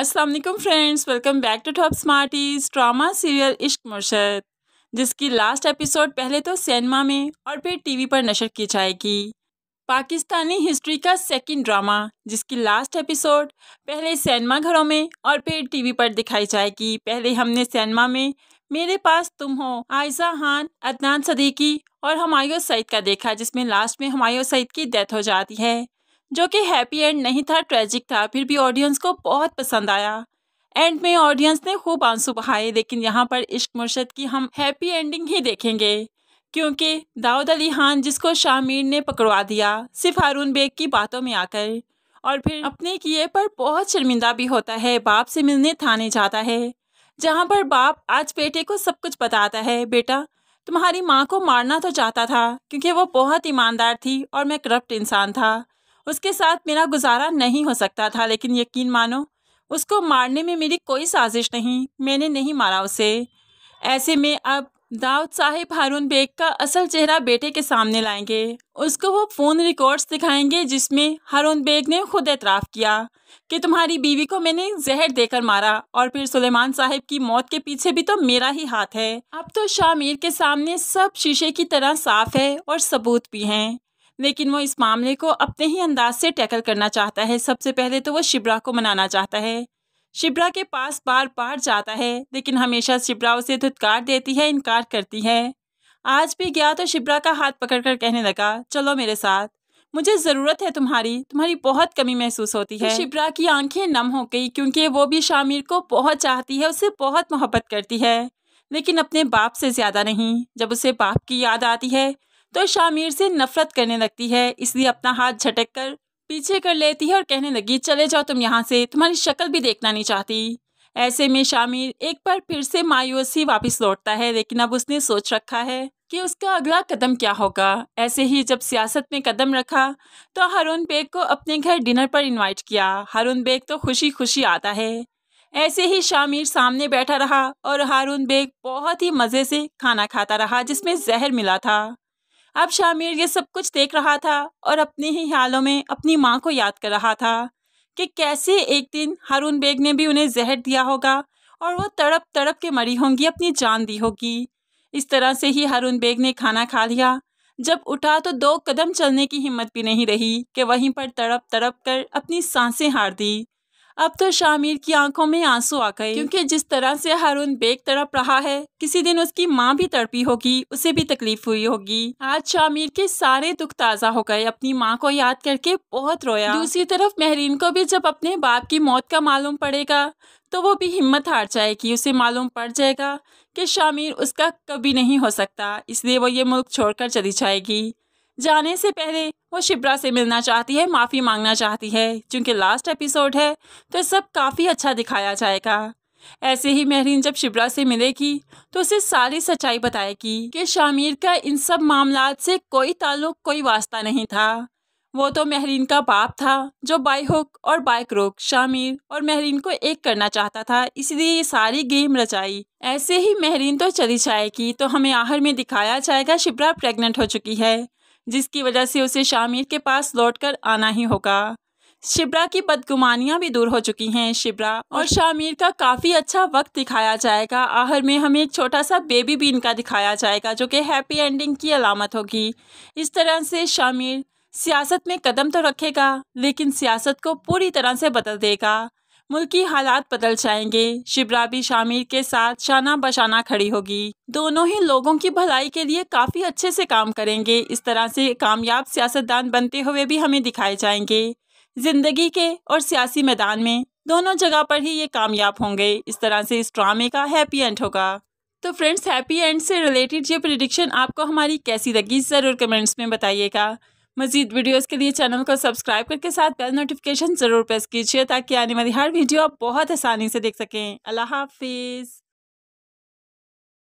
अस्सलाम friends welcome back to top smarties drama serial Ishq Murshid जिसकी last episode पहले तो सिनेमा में और फिर टीवी पर नशर की जाएगी पाकिस्तानी हिस्ट्री का सेकंड ड्रामा जिसकी लास्ट एपिसोड पहले सिनेमा घरों में और फिर टीवी पर दिखाई जाएगी पहले हमने सिनेमा में मेरे पास तुम हो आयजा खान अदनान सदीकी और हमायों सईद का देखा जिसमें लास्ट में हमायों सईद की डेथ हो जाती है जो कि हैप्पी एंड नहीं था ट्रेजिक था फिर भी ऑडियंस को बहुत पसंद आया एंड में ऑडियंस ने खूब आंसू बहाए लेकिन यहाँ पर इश्क मुर्शद की हम हैप्पी एंडिंग ही देखेंगे क्योंकि दाऊद अली खान जिसको शामिर ने पकड़वा दिया सिर्फ हारून बेग की बातों में आकर और फिर अपने किए पर बहुत शर्मिंदा भी होता है बाप से मिलने थाने जाता है जहाँ पर बाप आज बेटे को सब कुछ बताता है बेटा तुम्हारी माँ को मारना तो चाहता था क्योंकि वो बहुत ईमानदार थी और मैं करप्ट इंसान था उसके साथ मेरा गुजारा नहीं हो सकता था लेकिन यकीन मानो उसको मारने में मेरी कोई साजिश नहीं मैंने नहीं मारा उसे ऐसे में अब दाऊद साहिब हारून बेग का असल चेहरा बेटे के सामने लाएंगे उसको वो फ़ोन रिकॉर्ड्स दिखाएंगे जिसमें हारून बेग ने खुद एतराफ़ किया कि तुम्हारी बीवी को मैंने जहर देकर मारा और फिर सुलेमान साहिब की मौत के पीछे भी तो मेरा ही हाथ है अब तो शामिर के सामने सब शीशे की तरह साफ है और सबूत भी हैं लेकिन वो इस मामले को अपने ही अंदाज से टैकल करना चाहता है सबसे पहले तो वो शिब्रा को मनाना चाहता है शिब्रा के पास बार बार जाता है लेकिन हमेशा शिब्रा उसे धुतकार देती है इनकार करती है आज भी गया तो शिब्रा का हाथ पकड़कर कहने लगा चलो मेरे साथ मुझे ज़रूरत है तुम्हारी तुम्हारी बहुत कमी महसूस होती तो है तो शिब्रा की आंखें नम हो गई क्योंकि वो भी शामिर को बहुत चाहती है उसे बहुत मोहब्बत करती है लेकिन अपने बाप से ज़्यादा नहीं जब उसे बाप की याद आती है तो शामिर से नफरत करने लगती है इसलिए अपना हाथ झटक कर पीछे कर लेती है और कहने लगी चले जाओ तुम यहाँ से तुम्हारी शक्ल भी देखना नहीं चाहती ऐसे में शामिर एक बार फिर से मायूस ही वापस लौटता है लेकिन अब उसने सोच रखा है कि उसका अगला कदम क्या होगा ऐसे ही जब सियासत में कदम रखा तो हारून बेग को अपने घर डिनर पर इनवाइट किया हारून बेग तो खुशी खुशी आता है ऐसे ही शामिर सामने बैठा रहा और हारून बेग बहुत ही मज़े से खाना खाता रहा जिसमें जहर मिला था अब शामिर ये सब कुछ देख रहा था और अपने ही ख्यालों में अपनी माँ को याद कर रहा था कि कैसे एक दिन हारून बेग ने भी उन्हें जहर दिया होगा और वो तड़प तड़प के मरी होंगी अपनी जान दी होगी इस तरह से ही हारून बेग ने खाना खा लिया जब उठा तो दो कदम चलने की हिम्मत भी नहीं रही कि वहीं पर तड़प तड़प कर अपनी सांसें हार दी अब तो शामिर की आंखों में आंसू आ गए क्योंकि जिस तरह से हारून बेग तड़प रहा है किसी दिन उसकी माँ भी तड़पी होगी उसे भी तकलीफ हुई होगी आज शामिर के सारे दुख ताजा हो गए अपनी माँ को याद करके बहुत रोया दूसरी तरफ महरीन को भी जब अपने बाप की मौत का मालूम पड़ेगा तो वो भी हिम्मत हार जाएगी उसे मालूम पड़ जाएगा कि शामिर उसका कभी नहीं हो सकता इसलिए वो ये मुल्क छोड़कर चली जाएगी जाने से पहले वो शिप्रा से मिलना चाहती है माफ़ी मांगना चाहती है क्योंकि लास्ट एपिसोड है तो सब काफ़ी अच्छा दिखाया जाएगा ऐसे ही महरीन जब शिप्रा से मिलेगी तो उसे सारी सच्चाई बताएगी कि शामिर का इन सब मामला से कोई ताल्लुक कोई वास्ता नहीं था वो तो महरीन का बाप था जो बाई हुक और बाई क्रोक शामिर और महरीन को एक करना चाहता था इसलिए ये सारी गेम रचाई ऐसे ही महरीन तो चली जाएगी तो हमें आहर में दिखाया जाएगा शिप्रा प्रेग्नेंट हो चुकी है जिसकी वजह से उसे शामिर के पास लौटकर आना ही होगा शिब्रा की बदगुमानियां भी दूर हो चुकी हैं शिब्रा और शामिर का काफ़ी अच्छा वक्त दिखाया जाएगा आहर में हमें एक छोटा सा बेबी भी इनका दिखाया जाएगा जो कि हैप्पी एंडिंग की अलामत होगी इस तरह से शामिर सियासत में कदम तो रखेगा लेकिन सियासत को पूरी तरह से बदल देगा मुल्की हालात बदल जाएंगे शिबरा शामिर के साथ शाना बशाना खड़ी होगी दोनों ही लोगों की भलाई के लिए काफी अच्छे से काम करेंगे इस तरह से कामयाब सियासतदान बनते हुए भी हमें दिखाए जाएंगे जिंदगी के और सियासी मैदान में दोनों जगह पर ही ये कामयाब होंगे इस तरह से इस ड्रामे का हैप्पी एंड होगा तो फ्रेंड्स हैप्पी एंड से रिलेटेड ये प्रिडिक्शन आपको हमारी कैसी लगी ज़रूर कमेंट्स में बताइएगा मजीद वीडियोज़ के लिए चैनल को सब्सक्राइब करके साथ बेल नोटिफिकेशन ज़रूर प्रेस कीजिए ताकि आने वाली हर वीडियो आप बहुत आसानी से देख सकें अल्लाह हाफिज़